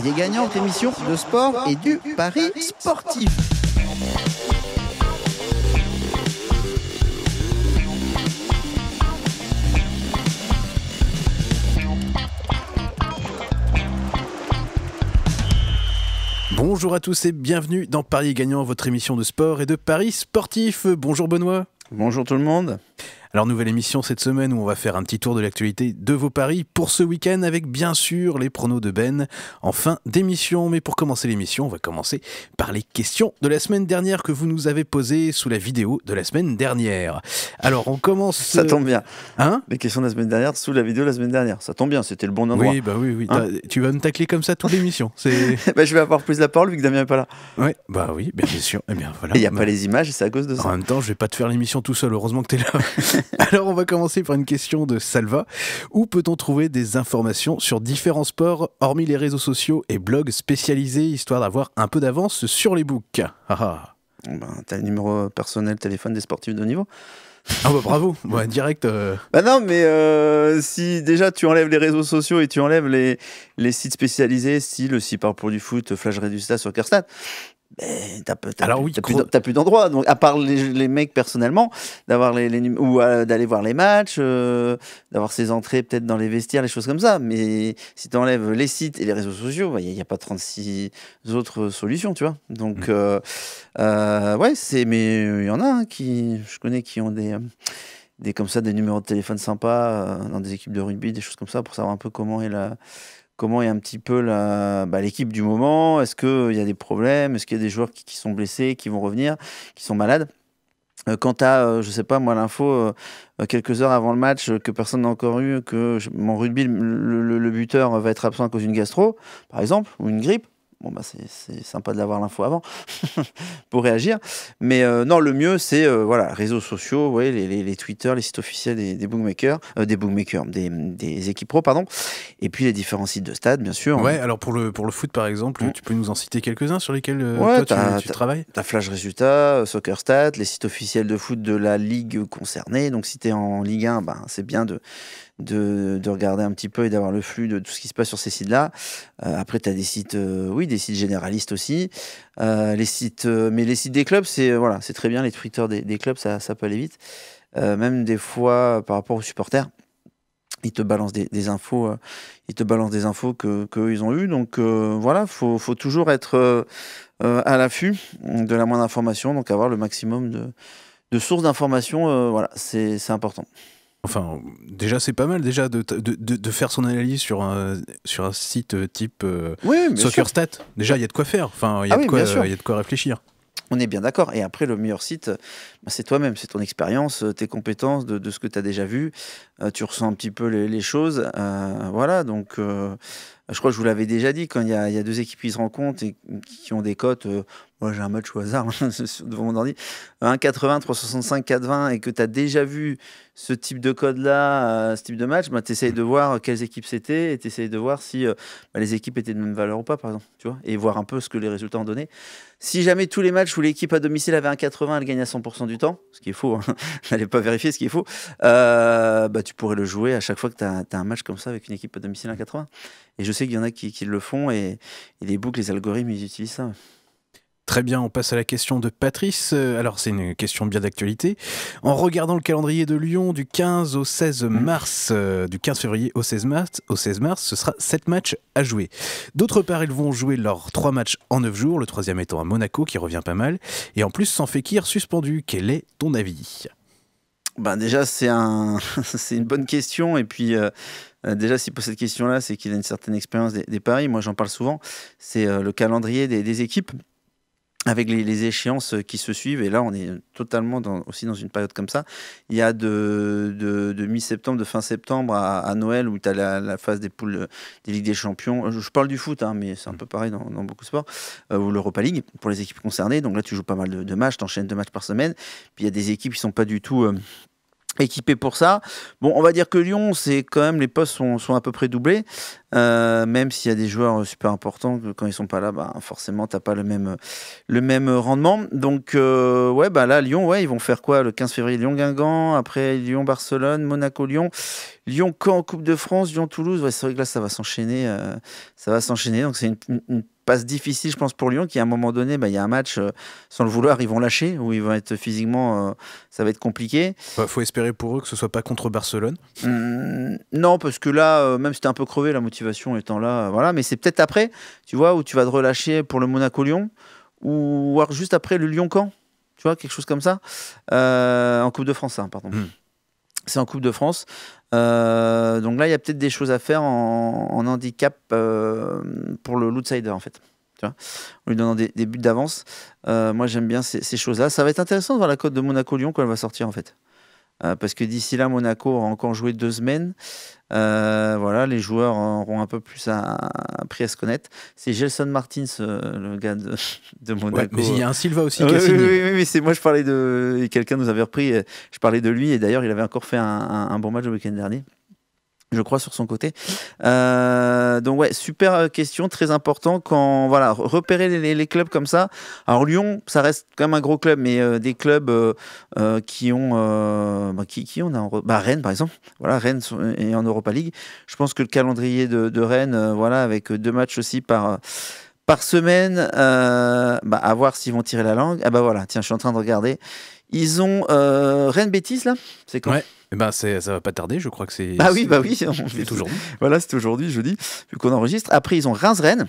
Parier gagnant, émission de sport et du Paris sportif. Bonjour à tous et bienvenue dans Paris Gagnant, votre émission de sport et de paris sportif. Bonjour Benoît. Bonjour tout le monde. Alors, nouvelle émission cette semaine où on va faire un petit tour de l'actualité de vos paris pour ce week-end avec bien sûr les pronos de Ben en fin d'émission. Mais pour commencer l'émission, on va commencer par les questions de la semaine dernière que vous nous avez posées sous la vidéo de la semaine dernière. Alors, on commence. Ça tombe bien. Euh, hein Les questions de la semaine dernière sous la vidéo de la semaine dernière. Ça tombe bien, c'était le bon endroit. Oui, bah oui, oui. Hein tu vas me tacler comme ça toute l'émission. bah, je vais avoir plus la parole vu que Damien n'est pas là. Oui, bah oui, bien, sûr. Et eh bien voilà. Il n'y a pas bah. les images, c'est à cause de ça. En même temps, je vais pas te faire l'émission tout seul. Heureusement que tu es là. Alors on va commencer par une question de Salva. Où peut-on trouver des informations sur différents sports, hormis les réseaux sociaux et blogs spécialisés, histoire d'avoir un peu d'avance sur les books ah, ah. ben, T'as le numéro euh, personnel téléphone des sportifs de haut niveau ah bah bravo, direct. Euh. Bah non, mais euh, si déjà tu enlèves les réseaux sociaux et tu enlèves les, sites spécialisés, le site par pour du foot, Flash Redustat sur Kerstad ben, t'as oui, plus d'endroits. Donc, à part les, mecs personnellement, d'avoir les, ou euh, d'aller voir les matchs, euh, d'avoir ses entrées peut-être dans les vestiaires, les choses comme ça. Mais si t'enlèves les sites et les réseaux sociaux, il bah, n'y a, pas 36 autres solutions, tu vois. Donc, mmh. euh, ouais, c'est, mais il y en a hein, qui, je connais, qui ont des des comme ça des numéros de téléphone sympas dans des équipes de rugby, des choses comme ça pour savoir un peu comment est la comment est un petit peu bah, l'équipe du moment. Est-ce qu'il euh, y a des problèmes Est-ce qu'il y a des joueurs qui, sont blessés, qui vont revenir, qui sont malades euh, Quant à, euh, je ne sais pas moi, l'info quelques heures avant le match que personne n'a encore eu, que mon rugby, le, le, buteur va être absent à cause d'une gastro, par exemple, ou une grippe, Bon, bah, c'est sympa de l'avoir l'info avant pour réagir. Mais euh, non, le mieux, c'est les euh, voilà, réseaux sociaux, vous les, les, les, Twitter, les sites officiels des, euh, bookmakers, des bookmakers, des, équipes pro, pardon. Et puis les différents sites de stade, bien sûr. Ouais, alors pour le, pour le foot, par exemple, mm. tu peux nous en citer quelques-uns sur lesquels toi, tu, travailles T'as Flash Résultats, Soccer Stat, les sites officiels de foot de la ligue concernée. Donc si tu es en Ligue 1, ben, c'est bien de de, regarder un petit peu et d'avoir le flux de tout ce qui se passe sur ces sites-là. Euh, après, tu as des sites, euh, oui, des sites généralistes aussi. Euh, les sites, mais les sites des clubs, c'est voilà, c'est très bien. Les Twitter des, clubs, ça, peut aller vite. même des fois, par rapport aux supporters, ils te balancent des, infos, ils te balancent des infos que, ont eues. Donc voilà, faut, faut toujours être à l'affût de la moindre information, donc avoir le maximum de, de sources d'informations. voilà, c'est important. Enfin, déjà, c'est pas mal déjà de, de, faire son analyse sur un, sur un site euh, type euh, SoccerStat. Déjà, il y a de quoi faire. Enfin, ah il y a de quoi réfléchir. On est bien d'accord. Et après, le meilleur site, bah, c'est toi-même, c'est ton expérience, euh, tes compétences, de, ce que tu as déjà vu. tu ressens un petit peu les, choses. voilà, donc je crois que je vous l'avais déjà dit, quand il y, a deux équipes qui se rencontrent et qui ont des cotes moi j'ai un match au hasard hein, devant mon ordi, 1,80, 365, 4,20, et que tu as déjà vu ce type de code-là, euh, ce type de match, bah, tu essayes de voir quelles équipes c'était, et tu essayes de voir si euh, bah, les équipes étaient de même valeur ou pas, par exemple, tu vois, et voir un peu ce que les résultats ont donné. Si jamais tous les matchs où l'équipe à domicile avait 1,80, elle gagnait à 100% du temps, ce qui est faux, je hein, pas vérifier ce qui est faux, euh, bah, tu pourrais le jouer à chaque fois que tu as, un match comme ça avec une équipe à domicile 1,80. Et je sais qu'il y en a qui, le font, et, les boucles les algorithmes, ils utilisent ça. Très bien, on passe à la question de Patrice. Euh, alors c'est une question bien d'actualité. En regardant le calendrier de Lyon du 15 au 16 mhm. mars, euh, du 15 février au 16 mars, au 16 mars, ce sera 7 matchs à jouer. D'autre part, ils vont jouer leurs 3 matchs en 9 jours, le troisième étant à Monaco qui revient pas mal, et en plus sans Fekir suspendu. Quel est ton avis ben déjà, c'est un, c'est une bonne question. Et puis, euh, déjà, si pour cette question-là, c'est qu'il a une certaine expérience des, paris. Moi, j'en parle souvent. C'est le calendrier des équipes avec les, échéances qui se suivent, et là on est totalement dans, aussi dans une période comme ça, il y a de, mi-septembre, de fin septembre à, Noël, où tu as la, phase des poules des Ligues des Champions, je, parle du foot, hein, mais c'est un mm. peu pareil dans, beaucoup de sports, euh, ou l'Europa League pour les équipes concernées, donc là tu joues pas mal de, matchs, tu enchaînes deux matchs par semaine, puis il y a des équipes qui sont pas du tout... Euh, équipé pour ça. Bon, on va dire que Lyon, c'est quand même les postes sont, à peu près doublés, euh, même s'il y a des joueurs euh, super importants que quand ils sont pas là, bah forcément t'as pas le même euh, le même rendement. Donc ouais, bah là Lyon, ouais, ils vont faire quoi le 15 février Lyon-Guingamp, après Lyon-Barcelone, Monaco-Lyon, lyon camp Coupe de France, Lyon-Toulouse. c'est vrai que là ça va s'enchaîner, ça va s'enchaîner. Donc c'est une difficile, je pense, pour Lyon, qui à un moment donné, bah, il y a un match, euh, sans le vouloir, ils vont lâcher, ou ils vont être physiquement, euh, ça va être compliqué. faut espérer pour eux que ce soit pas contre Barcelone. Mmh, non, parce que là, euh, même si un peu crevé, la motivation étant là, voilà, mais c'est peut-être après, tu vois, où tu vas te relâcher pour le Monaco-Lyon, ou alors juste après le Lyon-Camp, tu vois, quelque chose comme ça, en Coupe de France, hein, pardon. Mmh. C'est en Coupe de France. Euh, donc là, il y a peut-être des choses à faire en, handicap euh, pour le l'outsider, en fait. Tu vois en lui donnant des, buts d'avance. Euh, moi, j'aime bien ces, ces choses-là. Ça va être intéressant de voir la cote de Monaco-Lyon quand elle va sortir, en fait. Euh, parce que d'ici là, Monaco aura encore joué deux semaines. Euh, voilà, les joueurs auront un peu plus à, à se connaître. C'est Gelson Martins, euh, le gars de, Monaco. mais il y a un Silva aussi qui a signé. Oui, mais c'est moi, je parlais de. Quelqu'un nous avait repris. Je parlais de lui, et d'ailleurs, il avait encore fait un bon match le week-end dernier je crois, sur son côté. Euh, donc ouais, super euh, question, très important quand voilà repérer les, clubs comme ça. Alors Lyon, ça reste quand même un gros club, mais euh, des clubs qui ont bah, qui, qui on a bah, Rennes par exemple. Voilà, Rennes est en Europa League. Je pense que le calendrier de, Rennes, voilà, avec deux matchs aussi par par semaine, bah, à voir s'ils vont tirer la langue. Ah bah voilà, tiens, je suis en train de regarder. Ils ont Rennes Bétis là, c'est quoi eh ben, ça va pas tarder, je crois que c'est. Ah oui, bah oui, c'est toujours Voilà, c'est aujourd'hui, jeudi, vu qu'on enregistre. Après, ils ont Reims-Rennes.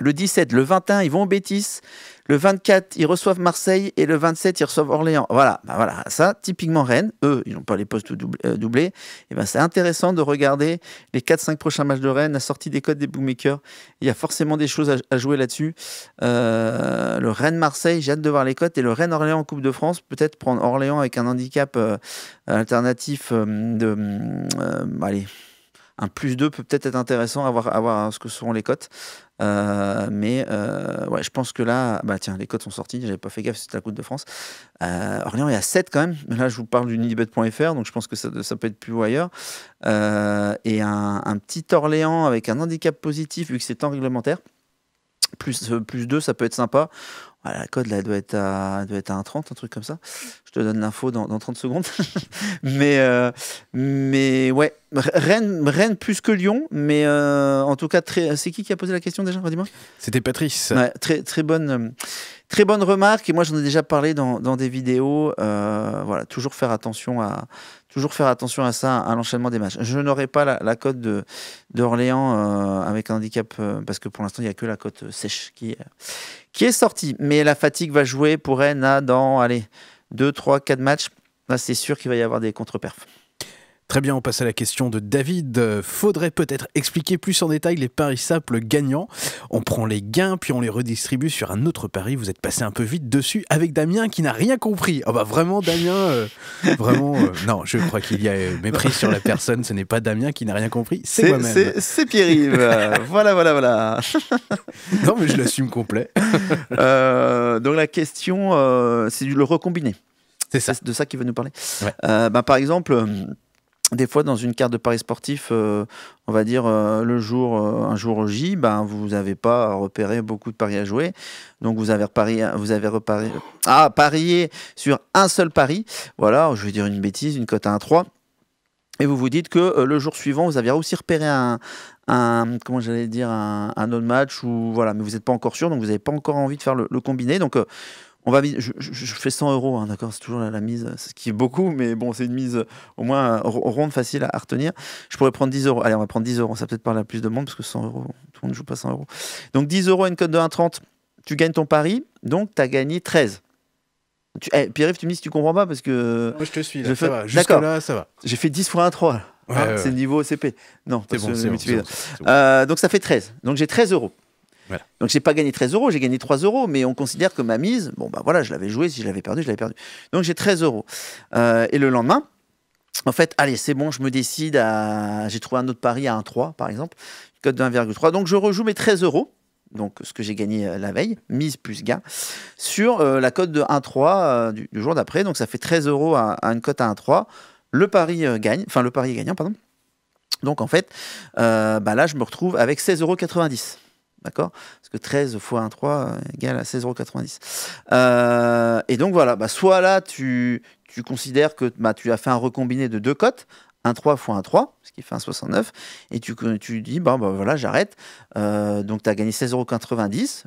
Le 17, le 21, ils vont au Bétis. Le 24, ils reçoivent Marseille et le 27, ils reçoivent Orléans. Voilà, bah voilà, ça, typiquement Rennes, eux, ils n'ont pas les postes euh, doublés. Et eh ben, c'est intéressant de regarder les 4-5 prochains matchs de Rennes, la sortie des codes des bookmakers. Il y a forcément des choses à, jouer là-dessus. Euh, le Rennes-Marseille, j'ai hâte de voir les cotes. Et le Rennes-Orléans en Coupe de France, peut-être prendre Orléans avec un handicap euh, alternatif de. allez un plus 2 peut peut-être être intéressant à voir, à voir hein, ce que seront les cotes. Euh, mais euh, ouais, je pense que là, bah tiens, les cotes sont sorties, j'avais pas fait gaffe, c'était la Coupe de France. Orléans, euh, Orléans est à 7 quand même, mais là je vous parle du nidibet.fr, donc je pense que ça, peut être plus ou ailleurs. et un, petit Orléans avec un handicap positif, vu que c'est temps réglementaire, plus, plus 2, ça peut être sympa. Ah, la code, là, elle doit être à, doit être à 1,30, un truc comme ça. Je te donne l'info dans, 30 secondes. mais, euh, mais ouais, Rennes, plus que Lyon. Mais euh, en tout cas, c'est qui qui a posé la question déjà C'était Patrice. très, très bonne. Très bonne remarque, et moi j'en ai déjà parlé dans, des vidéos. Euh, voilà, toujours faire attention à toujours faire attention à ça, à l'enchaînement des matchs. Je n'aurai pas la, la cote d'Orléans avec un handicap, parce que pour l'instant il n'y a que la cote sèche qui, qui est sorti. Mais la fatigue va jouer pour Rennes dans 2, 3, 4 matchs. Là, c'est sûr qu'il va y avoir des contre-perfs. Très bien, on passe à la question de David. Faudrait peut-être expliquer plus en détail les paris simples gagnants. On prend les gains, puis on les redistribue sur un autre pari. Vous êtes passé un peu vite dessus avec Damien qui n'a rien compris. Ah bah, vraiment, Damien, euh, vraiment. Euh, non, je crois qu'il y a euh, mépris sur la personne. Ce n'est pas Damien qui n'a rien compris, c'est moi-même. C'est Pierre-Yves. voilà, voilà, voilà. non, mais je l'assume complet. donc la question, c'est de le recombiner. C'est ça. de ça qu'il veut nous parler. Bah, par exemple, des fois, dans une carte de paris sportif, euh, on va dire euh, le jour, euh, un jour J, ben, vous n'avez pas repéré beaucoup de paris à jouer. Donc, vous avez, repéré vous avez ah, parié sur un seul pari. Voilà, je vais dire une bêtise, une cote à 3 Et vous vous dites que le jour suivant, vous avez aussi repéré un, comment j'allais dire, un, autre match. Ou, voilà, mais vous n'êtes pas encore sûr, donc vous n'avez pas encore envie de faire le, le combiné. Donc, on va je, fais 100 euros, hein, d'accord, c'est toujours la, mise, ce qui est beaucoup, mais bon, c'est une mise au moins euh, ronde, facile à, retenir. Je pourrais prendre 10 euros. Allez, on va prendre 10 euros, ça peut-être parler à plus de monde parce que 100 euros, tout le monde ne joue pas 100 euros. Donc 10 euros à une cote de 1,30, tu gagnes ton pari, donc tu as gagné 13. Tu... Pierre-Yves, tu me dis si tu comprends pas parce que. Moi, je te suis, là, ça va. J'ai fait 10 fois 1,3. c'est le niveau CP. Non, c'est bon, c'est bon, euh, Donc ça fait 13. Donc j'ai 13 euros. Voilà. Donc j'ai pas gagné 13 euros, j'ai gagné 3 euros, mais on considère que ma mise, bon bah voilà, je l'avais joué, si je l'avais perdu, je l'avais perdu. Donc j'ai 13 euros. Euh, et le lendemain, en fait, allez, c'est bon, je me décide à. J'ai trouvé un autre pari à 1,3 par exemple, code de 1,3. Donc je rejoue mes 13 euros, donc ce que j'ai gagné euh, la veille, mise plus gain, sur euh, la cote de 1,3 du, jour d'après. Donc ça fait 13 euros à, une cote à 1,3. Le pari gagne, enfin le pari est gagnant, pardon. Donc en fait, bah là, je me retrouve avec 16,90 euros. D'accord Parce que 13 x 1,3 égale à 16,90 euros. Euh, et donc voilà, bah, soit là, tu, tu considères que bah, tu as fait un recombiné de deux cotes, 1,3 3 fois 1,3, ce qui fait un 69, et tu, tu dis, bah, bah voilà, j'arrête. Euh, donc tu as gagné euros,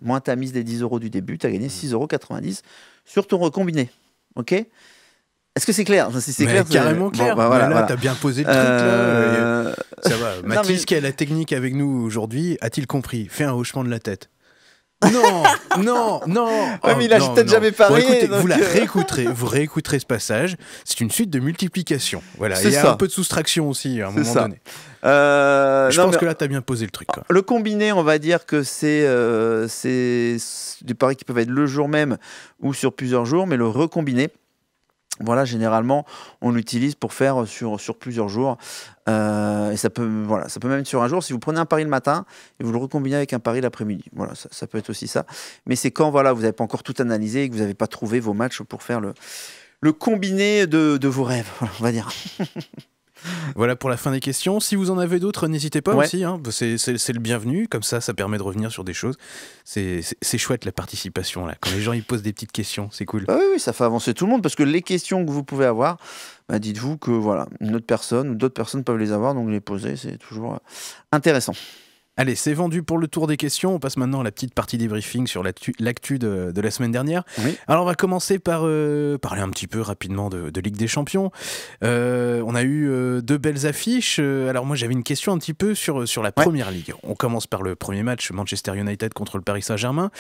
moins ta mise des 10 euros du début, tu as gagné 6,90€ mmh. sur ton recombiné. OK Est-ce que c'est clair c'est clair, carrément clair. Bah, tu as bien posé le truc. Euh, Mathis, qui a la technique avec nous aujourd'hui, a-t-il compris Fais un hochement de la tête. non, non, non. Oh, mais il a peut-être jamais parlé. Vous la euh. réécouterez, vous ce passage. C'est une suite de multiplication. Voilà. Il y a un peu de soustraction aussi à un moment donné. Euh, je pense que là, tu as bien posé le truc. Le combiné, on va dire que c'est euh, c'est des paris qui peuvent être le jour même ou sur plusieurs jours, mais le recombiné, voilà, généralement, on l'utilise pour faire euh, sur, sur plusieurs jours. Euh, et ça peut, voilà, ça peut même être sur un jour. Si vous prenez un pari le matin et vous le recombinez avec un pari l'après-midi, voilà, ça, peut être aussi ça. Mais c'est quand voilà, vous n'avez pas encore tout analysé et que vous n'avez pas trouvé vos matchs pour faire le, le combiné de, de vos rêves, on va dire. Voilà pour la fin des questions. Si vous en avez d'autres, n'hésitez pas aussi. Hein. C'est le bienvenu. Comme ça, ça permet de revenir sur des choses. C'est chouette la participation. Là. Quand les gens ils posent des petites questions, c'est cool. Ah oui, ça fait avancer tout le monde parce que les questions que vous pouvez avoir, bah, dites-vous que voilà, une autre personne ou d'autres personnes peuvent les avoir. Donc les poser, c'est toujours euh, intéressant. Allez, c'est vendu pour le tour des questions. On passe maintenant à la petite partie débriefing sur l'actu de, la semaine dernière. Alors, on va commencer par euh, parler un petit peu rapidement de, Ligue des Champions. Euh, on a eu euh, deux belles affiches. Alors, moi, j'avais une question un petit peu sur, sur la première ligue. On commence par le premier match Manchester United contre le Paris Saint-Germain.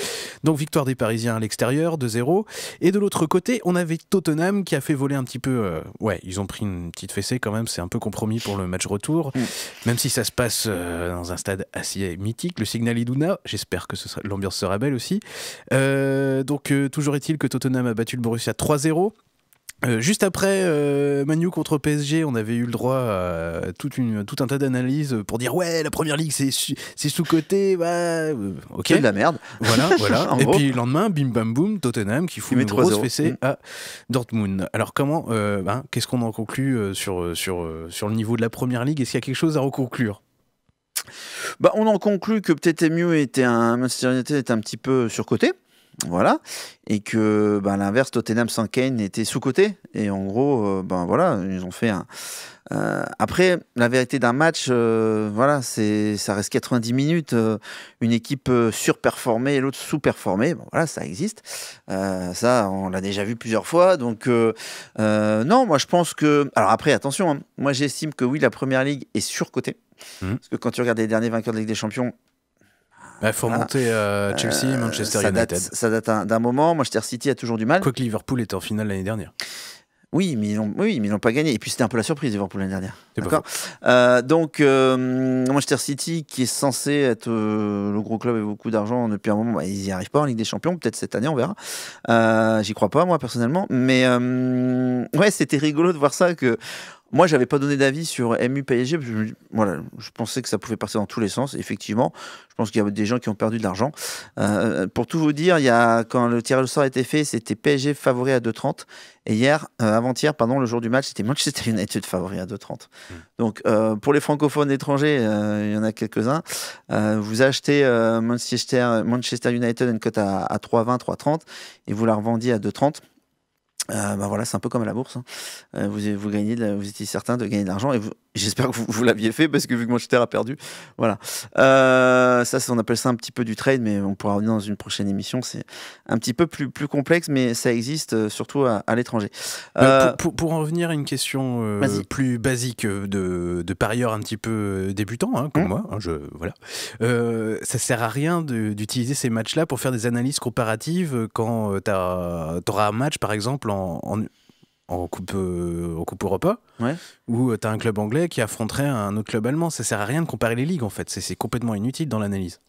Donc, victoire des Parisiens à l'extérieur, 2-0. Et de l'autre côté, on avait Tottenham qui a fait voler un petit peu. ouais, ils ont pris une petite fessée quand même. C'est un peu compromis pour le match retour. Mm. Même si ça se passe dans un stade assez c'est mythique, le Signal Iduna. J'espère que l'ambiance sera belle aussi. Euh, donc, euh, toujours est-il que Tottenham a battu le Borussia 3-0. Euh, juste après Manu contre PSG, on avait eu le droit à tout un tas d'analyses pour dire ouais la première ligue c'est sous-côté, bah, ok. C'est de la merde. Voilà, voilà. Et puis le lendemain, bim bam boum, Tottenham qui fout une grosse fessée mm. à Dortmund. Alors comment, ben, qu'est-ce qu'on en conclut sur, sur le niveau de la première ligue Est-ce qu'il y a quelque chose à reconclure bah, on en conclut que peut-être mieux était un Manchester United un petit peu surcoté. Voilà. Et que, bah, l'inverse, Tottenham sans Kane était sous-coté. Et en gros, euh, ben voilà, ils ont fait un. Euh, après, la vérité d'un match, euh, voilà, c'est, ça reste 90 minutes. une équipe surperformée et l'autre sous-performée, voilà, ça existe. ça, on l'a déjà vu plusieurs fois. Donc, non, moi, je pense que. Alors, après, attention, hein, moi, j'estime que oui, la première ligue est surcotée. Hmm. Parce que quand tu regardes les derniers vainqueurs de Ligue des Champions, il bah, faut ah, monter euh, euh, Chelsea, Manchester ça United. Date, ça date d'un moment. Manchester City a toujours du mal. Quoique Liverpool était en finale l'année dernière. Oui, mais ils n'ont pas gagné. Et puis c'était un peu la surprise Liverpool l'année dernière. D'accord. Euh, donc Manchester City, qui est censé être le gros club avec beaucoup d'argent depuis un moment, bah, ils n'y arrivent pas en Ligue des Champions. Peut-être cette année, on verra. J'y crois pas moi personnellement. Mais ouais, c'était rigolo de voir ça que moi, j'avais pas donné d'avis sur MU PSG. je, voilà, je pensais que ça pouvait passer dans tous les sens. Effectivement, je pense qu'il y a des gens qui ont perdu de l'argent. Euh, pour tout vous dire, il y a, quand le tirage au sort a été fait, c'était PSG favori à 2,30. Et hier, euh, avant-hier, pardon, le jour du match, c'était Manchester United favori à 2,30. Hmm. Donc, euh, pour les francophones étrangers, il y en a quelques-uns. vous achetez Manchester, Manchester United une cote à, à 3,20, 3,30 et vous la revendiez à 2,30 euh, bah voilà, c'est un peu comme à la bourse. Hein. Euh, vous, vous, gagnez, vous étiez certain de gagner de l'argent et vous, J'espère que vous, l'aviez fait parce que vu que Manchester a perdu, voilà. Euh, ça, on appelle ça un petit peu du trade, mais on pourra revenir dans une prochaine émission. C'est un petit peu plus, plus complexe, mais ça existe euh, surtout à, l'étranger. Euh, pour, en revenir à une question plus basique de, de parieur un petit peu débutant, hein, comme mmh. moi, Ça hein, je, voilà. ça sert à rien d'utiliser ces matchs-là pour faire des analyses comparatives quand tu auras un match, par exemple, en, en en coupe, euh, en coupe Europa, où euh, tu as un club anglais qui affronterait un autre club allemand. Ça sert à rien de comparer les ligues en fait, c'est complètement inutile dans l'analyse.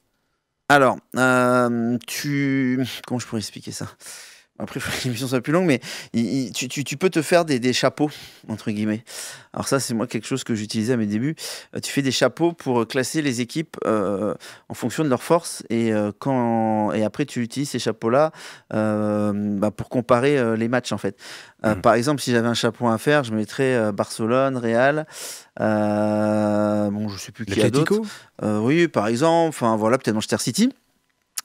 Alors, euh, tu. Comment je pourrais expliquer ça après, il faut que l'émission soit plus longue, mais tu, peux te faire des, chapeaux, entre guillemets. Alors ça, c'est moi quelque chose que j'utilisais à mes débuts. Euh, tu fais des chapeaux pour euh, classer les équipes euh, en fonction de leur force. Et, après, tu utilises ces chapeaux-là bah, pour comparer les matchs, en fait. Hmm. Par exemple, si j'avais un chapeau à faire, je mettrais Barcelone, Real. bon, je sais plus qui a d'autres. oui, par exemple. Enfin, voilà, peut-être Manchester City.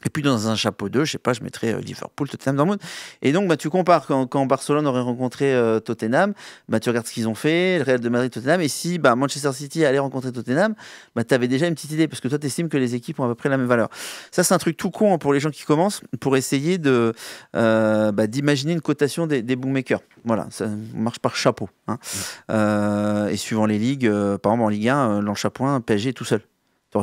Et puis dans un chapeau 2, je sais pas, je mettrais euh, Liverpool, Tottenham, Dortmund. Et donc, bah, tu compares quand, Barcelone aurait rencontré euh, Tottenham, bah, tu regardes ce qu'ils ont fait, le Real de Madrid, Tottenham. Et si bah, Manchester City allait rencontrer Tottenham, bah, tu avais déjà une petite idée parce que toi, tu estimes que les équipes ont à peu près la même valeur. Ça, c'est un truc tout con hein, pour les gens qui commencent pour essayer euh, bah, d'imaginer une cotation des, des, bookmakers. Voilà, ça marche par chapeau. Hein. Mmh. et suivant les ligues, par exemple en Ligue 1, l'an PSG tout seul.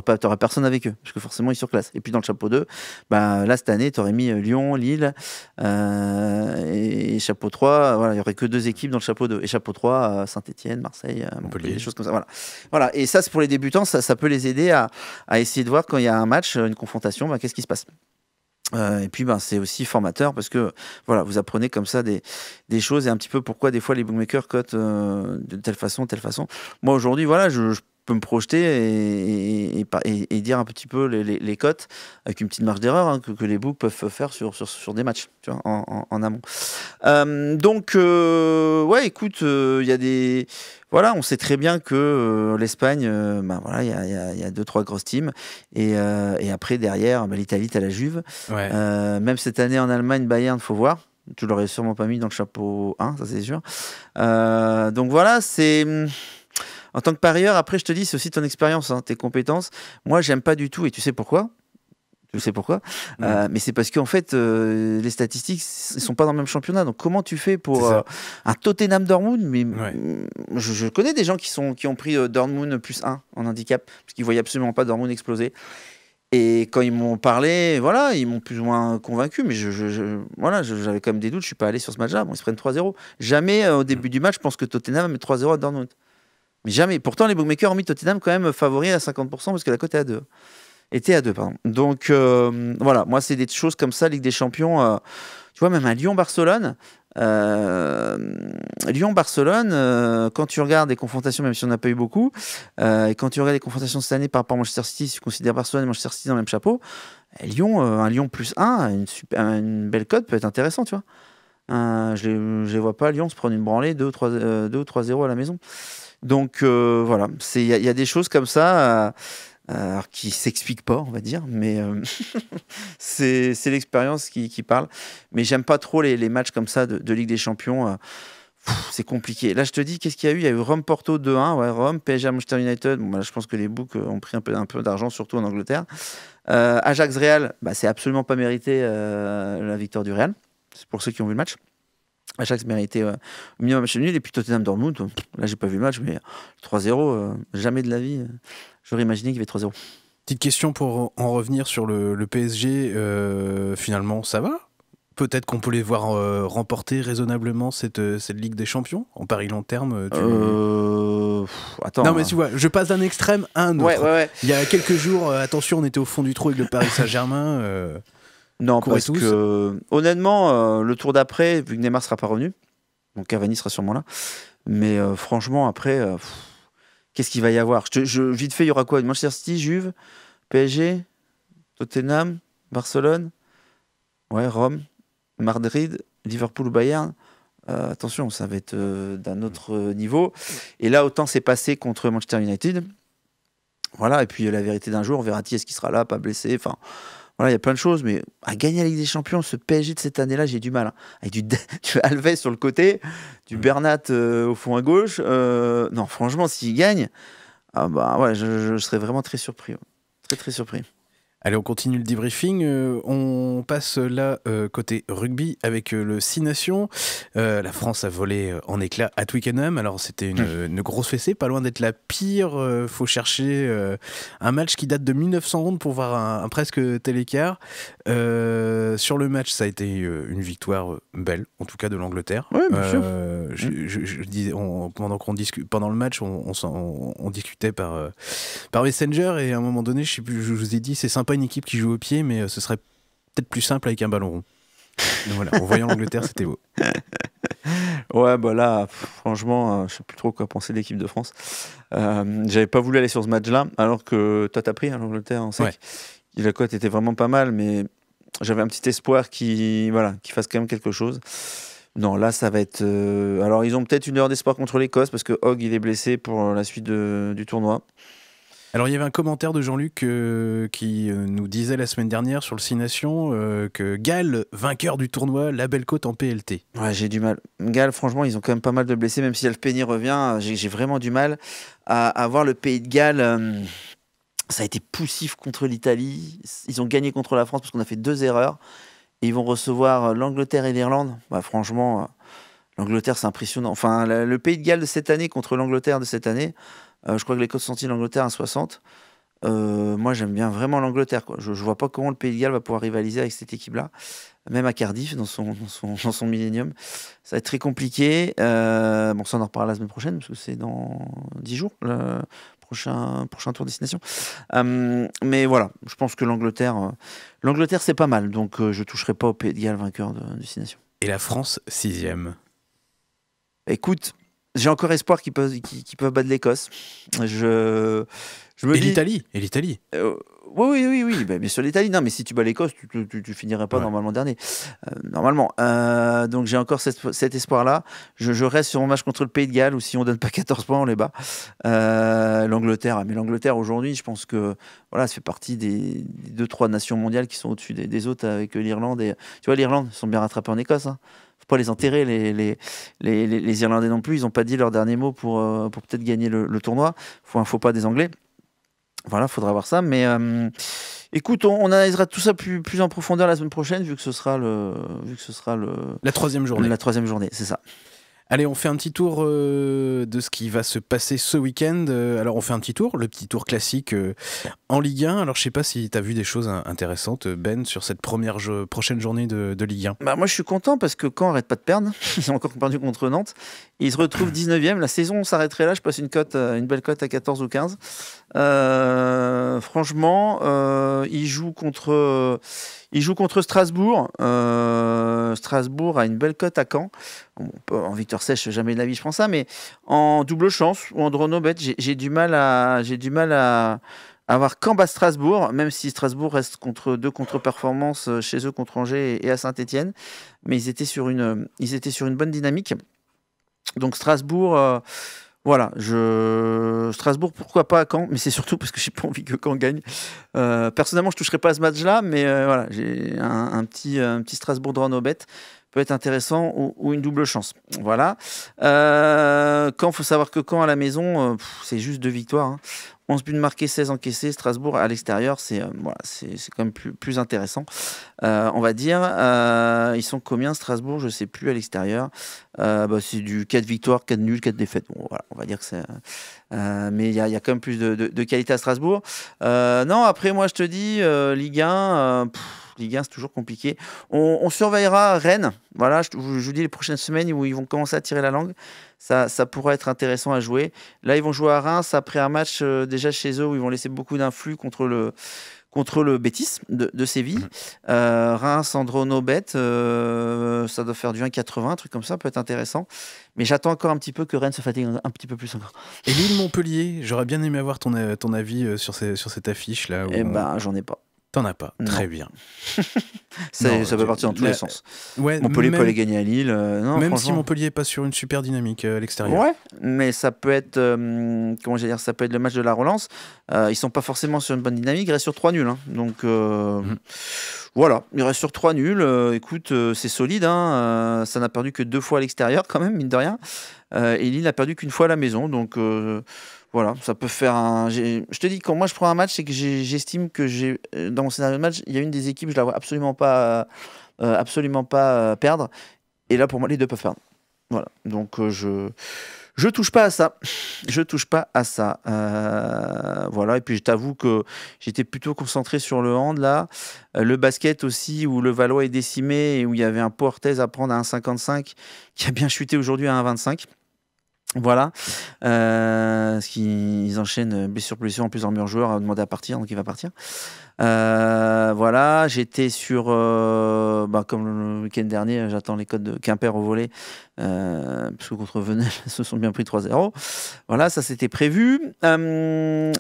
T'auras, pas, personne avec eux, parce que forcément, ils surclassent. Et puis dans le chapeau 2, ben bah, là, cette année, tu aurais mis euh, Lyon, Lille euh, et, chapeau 3. Euh, voilà, il n'y aurait que deux équipes dans le chapeau 2. Et chapeau 3, Saint-Etienne, Marseille, Montpellier, des choses comme ça. Voilà. voilà. Et ça, c'est pour les débutants, ça, ça peut les aider à, à, essayer de voir quand il y a un match, une confrontation, bah, qu'est-ce qui se passe. et puis, ben, c'est aussi formateur parce que voilà, vous apprenez comme ça des, des choses et un petit peu pourquoi des fois les bookmakers cotent de telle façon, telle façon. Moi aujourd'hui, voilà, je, je peut me projeter et, dire un petit peu les, cotes avec une petite marge d'erreur hein, que, les books peuvent faire sur, sur, des matchs tu vois, en, amont. Euh, donc, euh, ouais, écoute, euh, il y a des. Voilà, on sait très bien que l'Espagne, bah, voilà, il y a, deux, trois grosses teams. Et, après, derrière, bah, l'Italie, t'as la Juve. même cette année en Allemagne, Bayern, faut voir. Tu l'aurais sûrement pas mis dans le chapeau 1, ça c'est sûr. donc voilà, c'est. En tant que parieur, après, je te dis, c'est aussi ton expérience, hein, tes compétences. Moi, j'aime pas du tout, et tu sais pourquoi Tu sais pourquoi. Euh, mais c'est parce qu'en fait, euh, les statistiques ne sont pas dans le même championnat. Donc, comment tu fais pour euh, un Tottenham Dortmund Mais mm, je, connais des gens qui, sont, qui ont pris Dortmund plus 1 en handicap, parce qu'ils voyaient absolument pas Dortmund exploser. Et quand ils m'ont parlé, voilà, ils m'ont plus ou moins convaincu, mais je, voilà, j'avais quand même des doutes, je ne suis pas allé sur ce match-là. Bon, ils se prennent 3-0. Jamais au début du match, je pense que Tottenham met 3-0 à Dortmund jamais. Pourtant, les bookmakers ont mis Tottenham quand même favori à 50% parce que la cote à 2. Était à 2, Donc euh, voilà, moi, c'est des choses comme ça, Ligue des Champions. Euh, tu vois, même à Lyon-Barcelone. Euh, Lyon-Barcelone, quand tu regardes les confrontations, même si on n'a pas eu beaucoup, et quand tu regardes les confrontations cette année par rapport à Manchester City, si tu considères Barcelone et Manchester City dans le même chapeau, eh, Lyon, un Lyon plus 1, une, super, une belle cote peut être intéressant, tu vois. je ne les vois pas, Lyon se prendre une branlée 2 ou 3-0 à la maison. Donc euh, voilà, il y, a des choses comme ça euh, qui s'expliquent pas, on va dire, mais euh, c'est l'expérience qui, parle. Mais j'aime pas trop les, matchs comme ça de, Ligue des Champions. C'est compliqué. Là, je te dis, qu'est-ce qu'il y a eu Il y a eu Rome Porto 2-1, ouais, Rome, PSG à Manchester United. Bon, bah, je pense que les Books ont pris un peu, d'argent, surtout en Angleterre. Ajax Real, bah, c'est absolument pas mérité la victoire du Real. C'est pour ceux qui ont vu le match. Ajax méritait euh, au minimum match nul. Et puis Tottenham Dortmund, là j'ai pas vu le match, mais 3-0, euh, jamais de la vie. Euh, j'aurais imaginé qu'il y avait 3-0. Petite question pour en revenir sur le, PSG. Euh, finalement, ça va Peut-être qu'on peut les voir remporter raisonnablement cette, cette, Ligue des Champions en Paris long terme. Tu... attends, non mais hein. tu vois, je passe d'un extrême à un autre. Il y a quelques jours, attention, on était au fond du trou avec le Paris Saint-Germain. Non, parce que honnêtement, euh, le tour d'après, vu que Neymar sera pas revenu, donc Cavani sera sûrement là. Mais euh, franchement, après, euh, qu'est-ce qu'il va y avoir Vite fait, il y aura quoi Manchester City, Juve, PSG, Tottenham, Barcelone, ouais, Rome, Madrid, Liverpool, Bayern. attention, ça va être d'un autre niveau. Et là, autant c'est passé contre Manchester United. Voilà, et puis la vérité d'un jour, Verratti, est-ce qu'il sera là, pas blessé Enfin, il y a plein de choses, mais à gagner la Ligue des Champions, ce PSG de cette année-là, j'ai du mal. Hein. Avec du, du, sur le côté, du mm. Bernat euh, au fond à gauche. Euh, non, franchement, s'il gagne, ah bah, ouais, je, serais vraiment très surpris. Très, très surpris. Allez, on continue le debriefing. Euh, on passe là euh, côté rugby avec euh, le Six Nations. la France a volé en éclat à Twickenham. Alors, c'était une, grosse fessée, pas loin d'être la pire. faut chercher un match qui date de 1911 pour voir un, presque tel écart. sur le match, ça a été une victoire belle, en tout cas de l'Angleterre. Oui, bien Je, pendant, qu'on discute, pendant le match, on, discutait par, par Messenger et à un moment donné, je, sais plus, je vous ai dit, c'est sympa une équipe qui joue au pied, mais euh, ce serait peut-être plus simple avec un ballon rond. voilà, en voyant l'Angleterre, c'était beau. Ouais, bah là, franchement, euh, je sais plus trop quoi penser de l'équipe de France. Euh, j'avais pas voulu aller sur ce match-là, alors que toi, t'as pris hein, l'Angleterre en sec. Ouais. La côte était vraiment pas mal, mais j'avais un petit espoir qui voilà, qui fasse quand même quelque chose. Non, là, ça va être. Alors, ils ont peut-être une heure d'espoir contre l'Écosse parce que Hogg, il est blessé pour la suite du tournoi. Alors il y avait un commentaire de Jean-Luc euh, qui euh, nous disait la semaine dernière sur le 6 Nations euh, que Galles, vainqueur du tournoi, la belle côte en PLT. Ouais, j'ai du mal. Galles, franchement, ils ont quand même pas mal de blessés, même si Alpeni revient, j'ai vraiment du mal à, voir le pays de Galles. ça a été poussif contre l'Italie. Ils ont gagné contre la France parce qu'on a fait deux erreurs. Et ils vont recevoir l'Angleterre et l'Irlande. Bah, franchement, l'Angleterre, c'est impressionnant. Enfin, le, le pays de Galles de cette année contre l'Angleterre de cette année euh, je crois que les Côtes sont en Angleterre à 60. Euh, moi, j'aime bien vraiment l'Angleterre. Je ne vois pas comment le Pays de Galles va pouvoir rivaliser avec cette équipe-là, même à Cardiff, dans son, dans millénium. Ça va être très compliqué. Euh, bon, ça, on en reparlera la semaine prochaine, parce que c'est dans 10 jours, le prochain, prochain tour destination. mais voilà, je pense que l'Angleterre, l'Angleterre c'est pas mal. Donc, je ne toucherai pas au Pays de Galles vainqueur de destination. Et la France, sixième Écoute, j'ai encore espoir qu'ils peuvent, battre l'Écosse. Je, je me et l'Italie. Et l'Italie. Euh, oui, oui, oui, oui. sur bien l'Italie. Non, mais si tu bats l'Écosse, tu, tu, finirais pas normalement dernier. Euh, normalement. Euh, donc j'ai encore cet espoir-là. Je, reste sur mon match contre le Pays de Galles où si on donne pas 14 points, on les bat. L'Angleterre. Ah, mais l'Angleterre, aujourd'hui, je pense que voilà, ça fait partie des, 2 deux, trois nations mondiales qui sont au-dessus des, autres avec l'Irlande. Et... Tu vois, l'Irlande, ils sont bien rattrapés en Écosse. Hein faut pas les enterrer, les, les, Irlandais non plus. Ils n'ont pas dit leur dernier mot pour, euh, pour peut-être gagner le, tournoi. Faut un faux pas des Anglais. Voilà, faudra voir ça. Mais euh, écoute, on, analysera tout ça plus, plus en profondeur la semaine prochaine, vu que ce sera le, vu que ce sera le la troisième journée. La troisième journée, c'est ça. Allez, on fait un petit tour euh, de ce qui va se passer ce week-end. Euh, alors, on fait un petit tour, le petit tour classique euh, en Ligue 1. Alors, je sais pas si tu as vu des choses hein, intéressantes, Ben, sur cette première prochaine journée de, Ligue 1. Bah, moi, je suis content parce que quand arrête pas de perdre. Ils ont encore perdu contre Nantes. Il se retrouve 19e. La saison s'arrêterait là. Je passe une, cote, euh, une belle cote à 14 ou 15. Euh, franchement, euh, il, joue contre, contre Strasbourg. Strasbourg a une belle cote à Caen. en Victor sèche, jamais de la vie, je prends ça. Mais en double chance ou en drone bête j'ai du mal à. J'ai du mal à avoir caen bas Strasbourg, même si Strasbourg reste contre deux contre-performances chez eux contre Angers et à Saint-Etienne. Mais ils étaient, sur une, ils étaient sur une bonne dynamique. Donc Strasbourg, euh, voilà, je... Strasbourg, pourquoi pas à Caen, mais c'est surtout parce que j'ai pas envie que Caen gagne. Euh, personnellement, je toucherai pas à ce match-là, mais euh, voilà, j'ai un, petit, un petit Strasbourg droit nos bêtes peut être intéressant ou, une double chance. Voilà. quand faut savoir que Caen à la maison, c'est juste deux victoires. Hein. 11 buts marqués, 16 encaissés. Strasbourg à l'extérieur, euh, c'est quand même plus, plus intéressant, euh, on va dire. Euh, ils sont combien Strasbourg Je ne sais plus à l'extérieur. Bah, c'est du 4 victoires, 4 nuls, 4 défaites. Bon, on va dire que c'est. mais il y a, quand même plus de, qualité à Strasbourg. non, après, moi, je te dis, Ligue 1. Ligue 1, c'est toujours compliqué. On, surveillera Rennes. Voilà, je, vous dis les prochaines semaines où ils vont commencer à tirer la langue ça, pourrait être intéressant à jouer. Là, ils vont jouer à Reims après un match euh, déjà chez eux où ils vont laisser beaucoup d'influx contre le contre le de, Séville. Mmh. Euh, Reims, Androno, Bet, euh, ça doit faire du 1,80, un truc comme ça, peut être intéressant. Mais j'attends encore un petit peu que Rennes se fatigue un, petit peu plus encore. Et Lille-Montpellier, j'aurais bien aimé avoir ton, ton avis sur, ces, sur cette affiche-là. Eh ben, j'en ai pas. T'en as pas. Très bien. ça peut partir dans tous les sens. Montpellier peut aller gagner à Lille. Euh, même si Montpellier pas sur une super dynamique euh, à l'extérieur. Ouais, mais ça peut être euh, comment dire, ça peut être le match de la relance. ils ne sont pas forcément sur une bonne dynamique. Ils restent sur 3 nuls. Hein. Donc mhm. voilà, ils restent sur 3 nuls. écoute, c'est solide. Hein. ça n'a perdu que deux fois à l'extérieur quand même, mine de rien. et Lille n'a perdu qu'une fois à la maison. Donc voilà, ça peut faire un. Je te dis, quand moi je prends un match, c'est que j'estime que j'ai euh, dans mon scénario de match, il y a une des équipes, je la vois absolument pas, euh, euh, absolument pas perdre. Et là, pour moi, les deux peuvent perdre. Voilà. Donc je je touche pas à ça. Je touche pas à ça. voilà. Et puis je t'avoue que j'étais plutôt concentré sur le hand là, le basket aussi où le Valois est décimé et où il y avait un Portez à prendre à 1,55 qui a bien chuté aujourd'hui à 1,25. Voilà, euh, ce qui, ils enchaînent euh, blessure blessure en plus en meilleur joueur a euh, demandé à partir donc il va partir. voilà, j'étais sur bah, comme le week-end dernier, j'attends les codes de Quimper au volet parce que contre ils se sont bien pris 3-0. Voilà, ça c'était prévu.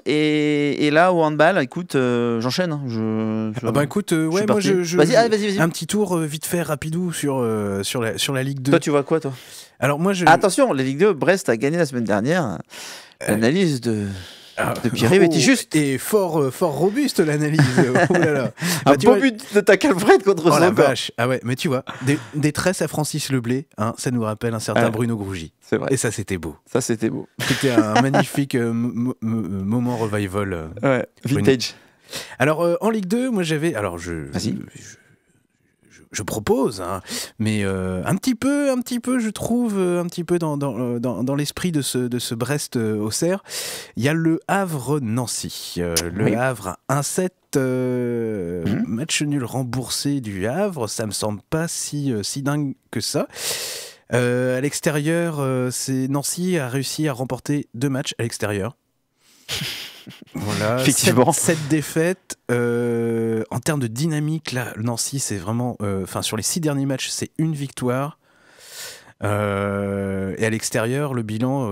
Et, là au handball, écoute, j'enchaîne. Hein. je, ah bah écoute, moi je, vas-y, vas-y, un petit tour vite fait rapidou sur sur la sur la Ligue 2. Toi tu vois quoi toi alors moi, je... Attention, la Ligue 2, Brest a gagné la semaine dernière. Euh, l'analyse de. Ah, Pierre yves était oh, juste. Et fort, euh, fort robuste l'analyse. oh là là. un bah, but de ta calvrette contre oh, la Ah ouais, mais tu vois, des, tresses à Francis Leblé, hein, ça nous rappelle un certain ah, Bruno Grougy. Et ça, c'était beau. Ça, c'était beau. C'était un magnifique euh, moment revival. vintage. Alors, en Ligue 2, moi j'avais. Alors, je. Vas-y. Je je propose, hein, mais euh, un petit peu, un petit peu, je trouve, euh, un petit peu euh, dans, dans, l'esprit de ce, de ce Brest au il y a le Havre-Nancy. le Havre 1-7. Mhm. Match nul remboursé du Havre, ça me semble pas si, si dingue que ça. à l'extérieur, c'est Nancy a réussi à remporter deux matchs à l'extérieur. Voilà, Effectivement. Cette, défaite, euh, en termes de dynamique, là, Nancy, c'est vraiment. Euh, enfin, sur les six derniers matchs, c'est une victoire. Euh, et à l'extérieur, le bilan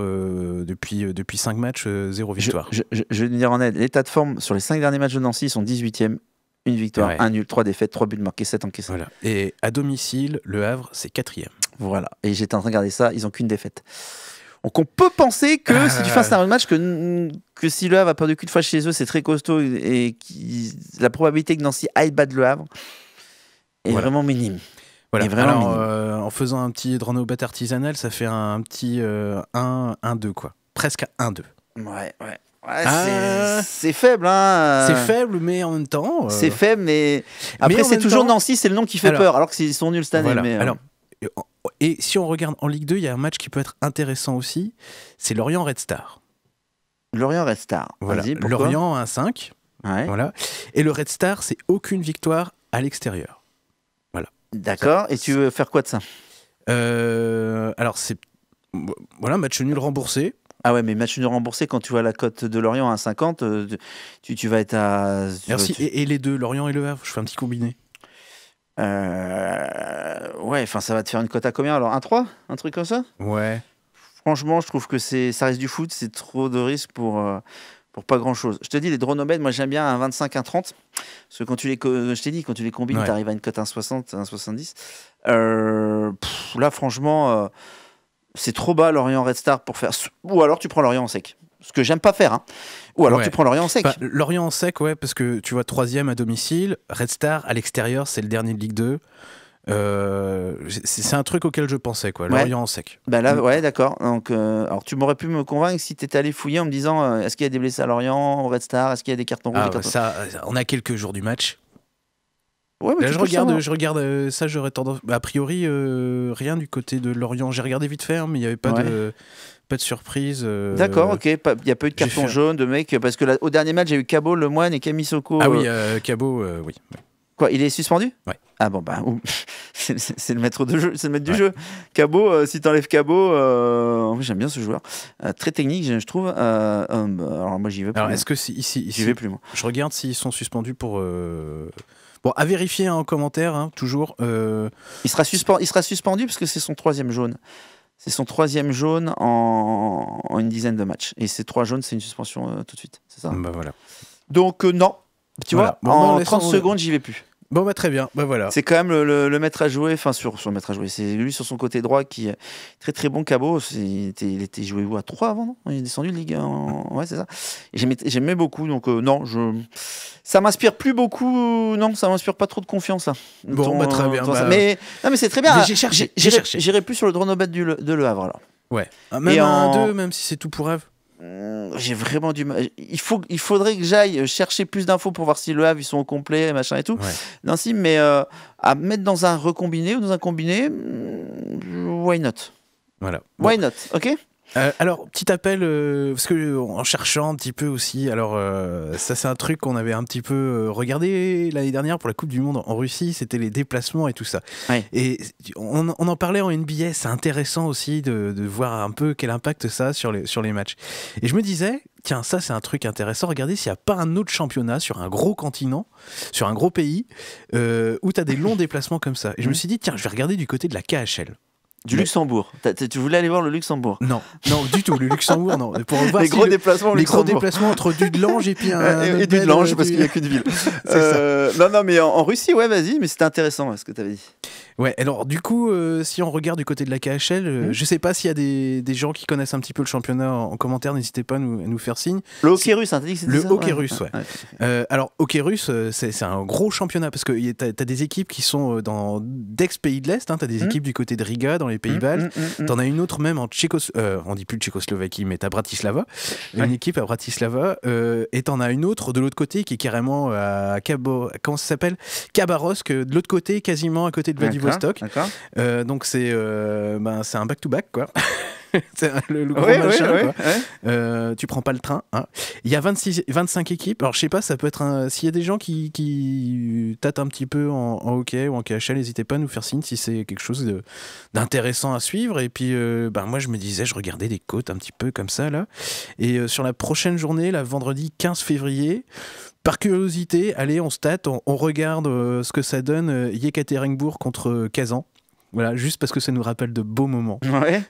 depuis, depuis cinq matchs, zéro victoire. Je, vais dire en aide, l'état de forme sur les cinq derniers matchs de Nancy, ils sont 18e, une victoire, un nul, trois défaites, trois buts marqués, sept encaissés. Voilà. Et à domicile, le Havre, c'est quatrième. Voilà. Et j'étais en train de regarder ça, ils n'ont qu'une défaite. Donc on peut penser que si tu fasses un ah. match que, que si Le Havre a perdu qu'une fois chez eux, c'est très costaud et la probabilité que Nancy aille battre Le Havre est vraiment minime. Voilà. Alors, euh, en faisant un petit bat artisanal, ça fait un, petit 1-2, euh, quoi. Presque 1-2. Ouais, ouais. ouais ah. C'est faible, hein. C'est faible, mais en même temps. Euh, c'est faible, mais. Après, c'est toujours Nancy, c'est le nom qui fait peur, alors que sont nuls cette année. Mais, alors, et si on regarde en Ligue 2, il y a un match qui peut être intéressant aussi, c'est Lorient Red Star. Lorient Red Star. Voilà. Lorient 1-5. Voilà. Et le Red Star, c'est aucune victoire à l'extérieur. Voilà. D'accord. Et tu veux faire quoi de ça euh, Alors, c'est. Voilà, match nul remboursé. Ah ouais, mais match nul remboursé, quand tu vois la cote de Lorient à 50, euh, tu, vas être à. Merci. et, et, les deux, Lorient et Le Havre, je fais un petit combiné. Euh, ouais, enfin, ça va te faire une cote à combien Alors, 1-3 Un truc comme ça Ouais. Franchement, je trouve que ça reste du foot, c'est trop de risques pour euh, pour pas grand chose. Je te dis, les dronomèdes, moi j'aime bien un 25, un 30. Parce que quand tu les, euh, je t'ai dit, quand tu les combines, tu arrives à une cote 1,60, 1,70. Euh, là, franchement, c'est trop bas l'Orient Red Star pour faire. Ou alors tu prends l'Orient en sec ce que j'aime pas faire. Hein. Ou alors tu prends Lorient en sec. Bah, Lorient en sec, ouais, parce que tu vois, troisième à domicile, Red Star à l'extérieur, c'est le dernier de Ligue 2. Euh, c'est un truc auquel je pensais, quoi. Lorient en sec. Ben là, mm. ouais, d'accord. Donc, euh, alors tu m'aurais pu me convaincre si t'étais allé fouiller en me disant euh, est-ce qu'il y a des blessés à Lorient, au Red Star, est-ce qu'il y a des cartons rouges ah, bah Ça, on a quelques jours du match. Ouais, mais je, regarde, je regarde, je ça, j'aurais tendance. A priori, rien du côté de Lorient. J'ai regardé vite fait, hein, mais il n'y avait pas de de surprise. Euh, D'accord, ok. Il n'y a eu de carton jaune de mec, Parce que au dernier match, j'ai eu Cabo, Le Moine et Camisoko. Ah oui, euh. Euh, Cabo, oui. Quoi, il est suspendu Ouais. Ah bon, bah, c'est le maître de jeu, c'est le maître du jeu. Cabo, si si enlèves Cabo, euh, j'aime bien ce joueur. très technique, je trouve. Hum, alors moi, j'y vais plus. est-ce que ici, J'y vais plus, Je regarde s'ils sont suspendus pour. Bon, à vérifier hein, en commentaire, hein, toujours. Il, sera suspendu, il sera suspendu parce que c'est son troisième jaune. C'est son troisième jaune en, une dizaine de matchs. Et ces trois jaunes, c'est une suspension euh, tout de suite. C'est ça bah, voilà. Donc, euh, non. Tu vois, en 30 secondes, j'y vais plus. Bon, bah, très bien. Bah, voilà. C'est quand même le, maître à jouer, enfin, sur, son le maître à jouer, c'est lui sur son côté droit qui est très très bon cabot. Il était, joué où à 3 avant, non Il est descendu de Ligue 1. Ouais, c'est ça. J'aimais beaucoup, donc euh, non, je... ça m'inspire plus beaucoup. Non, ça m'inspire pas trop de confiance. Là. Bon, bah, très bien. Bah. mais, non, mais c'est très bien. J'ai cherché. J'irai plus sur le drone du de Le Havre alors. Ouais. Ah, même en... 2, même si c'est tout pour rêve. Euh, j'ai vraiment du mal. Il, faut, il faudrait que j'aille chercher plus d'infos pour voir si le Havre, ils sont au complet, machin et tout. Non, si, mais euh, à mettre dans un recombiné ou dans un combiné, hmm, why not Voilà. Why not Ok euh, alors, petit appel, euh, parce que euh, en cherchant un petit peu aussi, alors ça c'est un truc qu'on avait un petit peu regardé l'année dernière pour la Coupe du Monde en Russie, c'était les déplacements et tout ça. Et on, en parlait en NBA, c'est intéressant aussi de, voir un peu quel impact ça a sur les, sur les matchs. Et je me disais, tiens, ça c'est un truc intéressant, regardez s'il n'y a pas un autre championnat sur un gros continent, sur un gros pays, où tu as des longs déplacements comme ça. Et je me mm. suis dit, tiens, je vais regarder du côté de la KHL. Du Luxembourg. Tu voulais aller voir le Luxembourg Non, non, du tout. Le Luxembourg, non. Pour voir les gros déplacements, les gros déplacements entre Dudelange et puis et, Dudelange, euh, parce qu'il n'y a qu'une ville. Euh, non, non, mais en, en Russie, ouais, vas-y, mais c'était intéressant hein, ce que tu avais dit. Ouais, alors du coup, euh, si on regarde du côté de la KHL, je euh, ne hmm je sais pas s'il y a des, gens qui connaissent un petit peu le championnat en, commentaire, n'hésitez pas à nous, faire signe. Le hockey russe, hein, dit Le hockey russe, ouais. Euh, alors, hockey russe, c'est un gros championnat parce que tu as, des équipes qui sont dans d'ex-pays de l'Est, hein, tu as des hmm équipes du côté de Riga, dans les Pays-Baltes, hmm, tu en as une autre même en Tchécoslovaquie, on dit plus Tchécoslovaquie, mais tu Bratislava, une équipe à Bratislava, et en as une autre de l'autre côté qui est carrément à Kabo. comment s'appelle de l'autre côté, quasiment à côté de Vladivostok stock euh, donc euh, ben, c'est un back-to-back, quoi. tu prends pas le train. Hein. Il y a 26, 25 équipes. Alors, je sais pas, ça peut être S'il y a des gens qui, tâtent un petit peu en, hockey ou en KHL, n'hésitez pas à nous faire signe si c'est quelque chose d'intéressant à suivre. Et puis, euh, ben, moi, je me disais, je regardais des côtes un petit peu comme ça, là. Et sur la prochaine journée, la vendredi 15 février, par curiosité, allez, on state, on, on regarde euh, ce que ça donne euh, Yekaterinbourg contre euh, Kazan. Voilà, juste parce que ça nous rappelle de beaux moments. Ouais.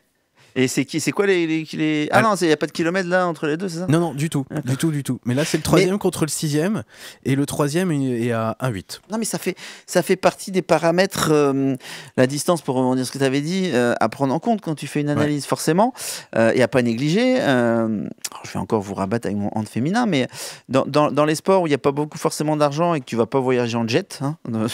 Et c'est qui C'est quoi les, les, ah, ah non, il n'y a pas de kilomètre là entre les deux, c'est ça Non, non, du tout, du tout, du tout. Mais là, c'est le troisième contre le sixième, et le troisième est à 1,8. Non, mais ça fait ça fait partie des paramètres, euh, la distance pour rebondir ce que tu avais dit, euh, à prendre en compte quand tu fais une analyse forcément, euh, et à pas négliger. Oh, je vais encore vous rabattre avec mon hand féminin, mais dans, dans, les sports où il n'y a pas beaucoup forcément d'argent et que tu vas pas voyager en jet, hein,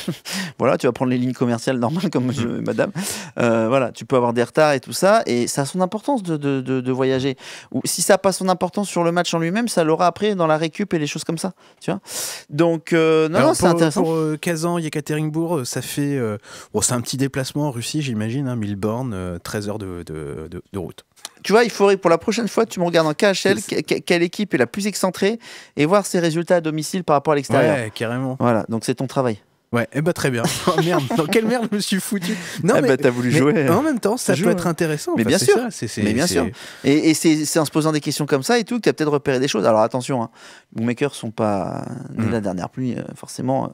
voilà, tu vas prendre les lignes commerciales normales comme mm-hmm. madame. voilà, tu peux avoir des retards et tout ça, et ça son importance de, voyager. Ou si ça n'a pas son importance sur le match en lui-même, ça l'aura après dans la récup et les choses comme ça. Tu vois Donc, euh, non, non c'est intéressant. Pour euh, Kazan, Yekaterinbourg, euh, ça fait. bon, c'est un petit déplacement en Russie, j'imagine, hein, 1000 bornes, 13 heures de, de route tu vois, il faudrait pour la prochaine fois, tu me regardes en KHL, quelle équipe est la plus excentrée et voir ses résultats à domicile par rapport à l'extérieur. Ouais, carrément. Voilà, donc c'est ton travail. Ouais, et eh bah ben, très bien. Oh, merde, dans quelle merde je me suis foutu Non, ah, mais bah, t'as voulu jouer. en même temps, ça peut être intéressant. Mais bien sûr. Ça, bien sûr. Et, c'est en se posant des questions comme ça et tout que t'as peut-être repéré des choses. Alors attention, hein, bookmakers sont pas Dès mm. la dernière pluie euh, forcément. Euh.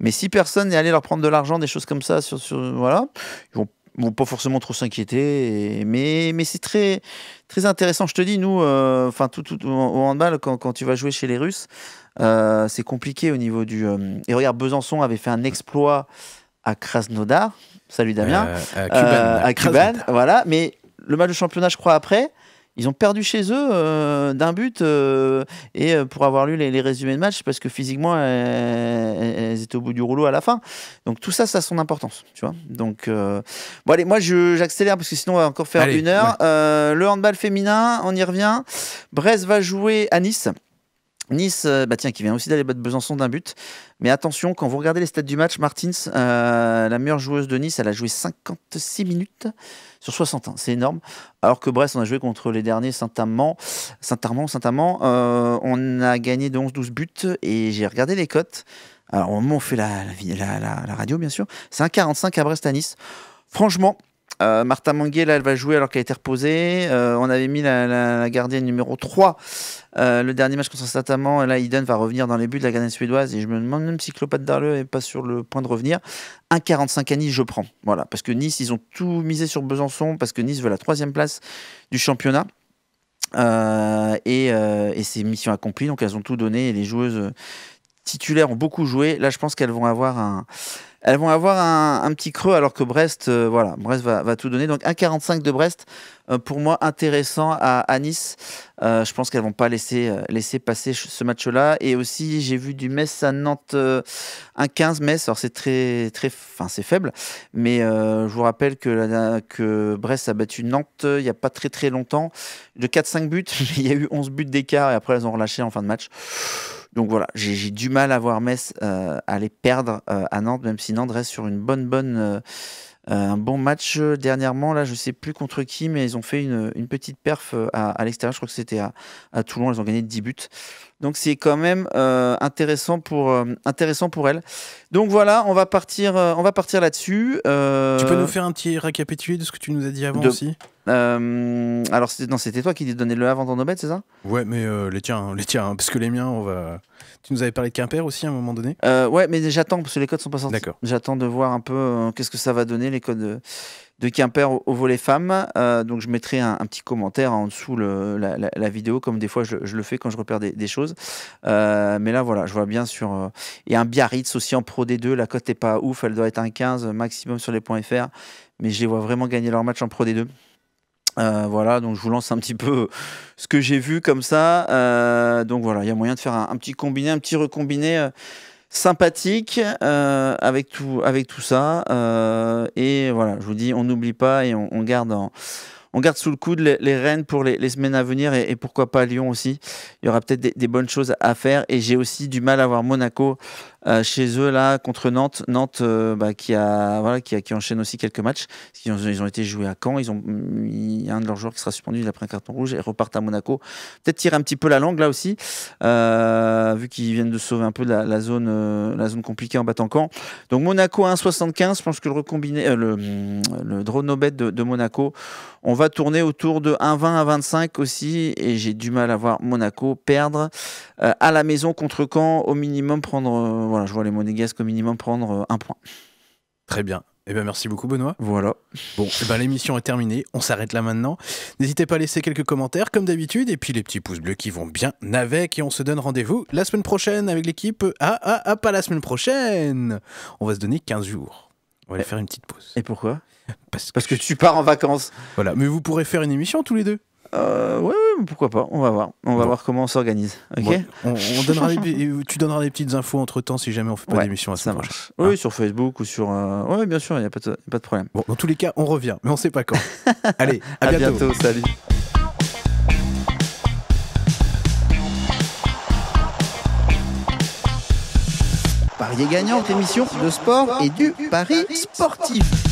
Mais si personne n'est allé leur prendre de l'argent, des choses comme ça, sur, sur voilà, ils vont vont pas forcément trop s'inquiéter. Mais, mais c'est très, très intéressant. Je te dis, nous, euh, enfin, tout, tout, au handball, quand, quand, tu vas jouer chez les Russes, euh, c'est compliqué au niveau du. Euh, et regarde, Besançon avait fait un exploit à Krasnodar. Salut Damien. Euh, à Cuban. voilà. Mais le match de championnat, je crois, après. Ils ont perdu chez eux d'un but et pour avoir lu les, résumés de match parce que physiquement elles, étaient au bout du rouleau à la fin. Donc tout ça, ça a son importance, tu vois. Donc bon allez, moi j'accélère parce que sinon on va encore faire une heure. le handball féminin, on y revient. Brest va jouer à Nice. Nice, euh, bah tiens, qui vient aussi d'aller battre Besançon d'un but. Mais attention, quand vous regardez les stats du match, Martins, euh, la meilleure joueuse de Nice, elle a joué 56 minutes sur 61. C'est énorme. Alors que Brest, on a joué contre les derniers Saint-Amand. Saint-Armand, Saint-Amand. Euh, on a gagné de 11-12 buts et j'ai regardé les cotes. Alors, au moment où on fait la, la, radio, bien sûr, c'est un 45 à Brest à Nice. Franchement, euh, Martha Manguet, là, elle va jouer alors qu'elle a été reposée. Euh, on avait mis la, gardienne numéro 3. Euh, le dernier match contre saint là, Eden va revenir dans les buts de la gardienne suédoise. Et je me demande même si Clopat Darle n'est pas sur le point de revenir. 1,45 à Nice, je prends. Voilà, parce que Nice, ils ont tout misé sur Besançon, parce que Nice veut la troisième place du championnat. et, et c'est mission accomplie, donc elles ont tout donné. Et les joueuses titulaires ont beaucoup joué. Là, je pense qu'elles vont avoir un, elles vont avoir un, petit creux alors que Brest, euh, voilà, Brest va, tout donner. Donc 1,45 de Brest, euh, pour moi intéressant à, à Nice. Euh, je pense qu'elles vont pas laisser laisser passer ce match-là. Et aussi, j'ai vu du Metz à Nantes 1,15 Metz. Alors c'est très très, enfin c'est faible, mais je vous rappelle que Brest a battu Nantes il y a pas très très longtemps de 4-5 buts. il y a eu 11 buts d'écart et après elles ont relâché en fin de match. Donc voilà, j'ai du mal à voir Metz euh, aller perdre euh, à Nantes, même si Nantes reste sur une bonne, bonne, euh, euh, un bon match dernièrement. Là, je sais plus contre qui, mais ils ont fait une, petite perf à, l'extérieur. Je crois que c'était à, à, Toulon. Ils ont gagné 10 buts. Donc c'est quand même euh, intéressant, pour, euh, intéressant pour elle. Donc voilà, on va partir, euh, on va partir là-dessus. Tu peux nous faire un petit récapitulé de ce que tu nous as dit avant aussi alors c'était toi qui disais donner le avant dans bêtes, c'est ça Ouais, mais les tiens, les tiens, parce que les miens, on va. Tu nous avais parlé de Quimper aussi à un moment donné. ouais, mais j'attends parce que les codes sont pas sortis. D'accord. J'attends de voir un peu qu'est-ce que ça va donner les codes de Quimper au, au volet femmes. Euh, donc je mettrai un, petit commentaire en dessous la, vidéo, comme des fois je, le fais quand je repère des, choses. Euh, mais là, voilà, je vois bien sur. Euh, et un Biarritz aussi en Pro D2. La cote n'est pas ouf, elle doit être un 15 maximum sur les points FR. Mais je les vois vraiment gagner leur match en Pro D2. voilà, donc je vous lance un petit peu ce que j'ai vu comme ça. donc voilà, il y a moyen de faire un, petit combiné, un petit recombiné sympathique euh, avec, tout, avec tout ça. Euh, et voilà, je vous dis, on n'oublie pas et on, garde On garde sous le coude les, les pour les, semaines à venir et, pourquoi pas Lyon aussi. Il y aura peut-être des, des, bonnes choses à faire. Et j'ai aussi du mal à voir Monaco euh, chez eux là contre Nantes. Nantes euh, bah, qui a voilà qui, qui enchaîne aussi quelques matchs. Ils ont, été joués à Caen. Ils ont il y a un de leurs joueurs qui sera suspendu. Il a pris un carton rouge et repartent à Monaco. Peut-être tirer un petit peu la langue là aussi, euh, vu qu'ils viennent de sauver un peu la, zone la zone compliquée en battant Caen. Donc Monaco à 1,75. Je pense que le recombiné le, le drone no de, de Monaco, on va tourner autour de 1,20 à 25 aussi. Et j'ai du mal à voir Monaco perdre à la maison contre Caen au minimum prendre voilà, je vois les Monégasques au minimum prendre euh, un point. Très bien. Eh bien, merci beaucoup, Benoît. Voilà. Bon, eh ben, l'émission est terminée. On s'arrête là maintenant. N'hésitez pas à laisser quelques commentaires, comme d'habitude, et puis les petits pouces bleus qui vont bien avec. Et on se donne rendez-vous la semaine prochaine avec l'équipe. Ah, ah, ah, pas la semaine prochaine On va se donner 15 jours. On va aller eh, faire une petite pause. Et pourquoi Parce que... Parce que tu pars en vacances. Voilà, mais vous pourrez faire une émission tous les deux euh, ouais, pourquoi pas, on va voir. On va voir comment on s'organise. Ok. on, donnera tu donneras des petites infos entre temps si jamais on fait pas d'émission à ça marche. Oui, sur Facebook ou sur. Euh, oui, bien sûr, il n'y a pas de, problème. Bon, dans tous les cas, on revient, mais on sait pas quand. Allez, à, bientôt. Salut. est gagnant, émission de sport et du Paris sportif.